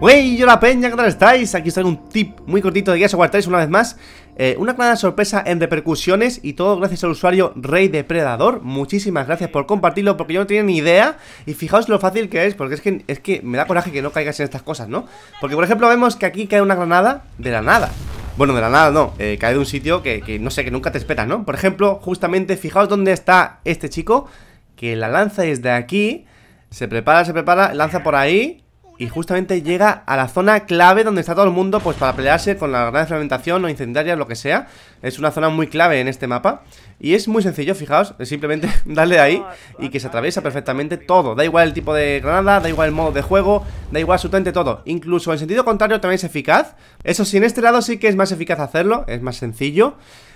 Wey, yo la peña, ¿qué tal estáis? Aquí os traigo un tip muy cortito de Gears of War una vez más eh, Una granada sorpresa en repercusiones y todo gracias al usuario Rey Depredador Muchísimas gracias por compartirlo porque yo no tenía ni idea Y fijaos lo fácil que es, porque es que, es que me da coraje que no caigas en estas cosas, ¿no? Porque por ejemplo vemos que aquí cae una granada de la nada bueno, de la nada no, eh, cae de un sitio que, no sé, que nunca te esperas, ¿no? Por ejemplo, justamente, fijaos dónde está este chico Que la lanza desde aquí Se prepara, se prepara, lanza por ahí y justamente llega a la zona clave donde está todo el mundo pues para pelearse con la gran fragmentación o incendiaria, lo que sea. Es una zona muy clave en este mapa. Y es muy sencillo, fijaos, es simplemente darle ahí y que se atraviesa perfectamente todo. Da igual el tipo de granada, da igual el modo de juego, da igual su absolutamente todo. Incluso en sentido contrario también es eficaz. Eso sí, en este lado sí que es más eficaz hacerlo, es más sencillo.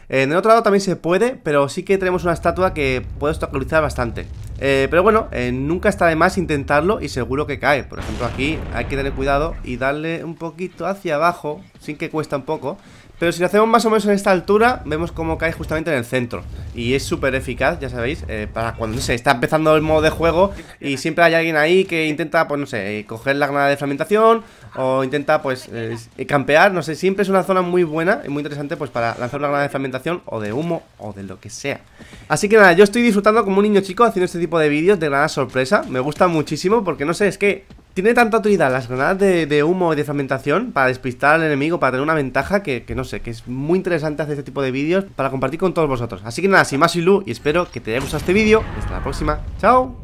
En el otro lado también se puede, pero sí que tenemos una estatua que puede obstaculizar bastante. Eh, pero bueno, eh, nunca está de más intentarlo y seguro que cae. Por ejemplo, aquí hay que tener cuidado y darle un poquito hacia abajo, sin que cuesta un poco. Pero si lo hacemos más o menos en esta altura, vemos cómo cae justamente en el centro. Y es súper eficaz, ya sabéis, eh, para cuando, se está empezando el modo de juego y siempre hay alguien ahí que intenta, pues no sé, coger la granada de fragmentación o intenta, pues, campear, no sé, siempre es una zona muy buena y muy interesante, pues, para lanzar una granada de fragmentación o de humo o de lo que sea. Así que nada, yo estoy disfrutando como un niño chico haciendo este tipo de vídeos de granada sorpresa. Me gusta muchísimo porque no sé, es que tiene tanta utilidad las granadas de, humo y de fragmentación para despistar al enemigo, para tener una ventaja que, que, no sé, que es muy interesante hacer este tipo de vídeos para compartir con todos vosotros. Así que nada, sin más, soy Lu y espero que te haya gustado este vídeo. Hasta la próxima. ¡Chao!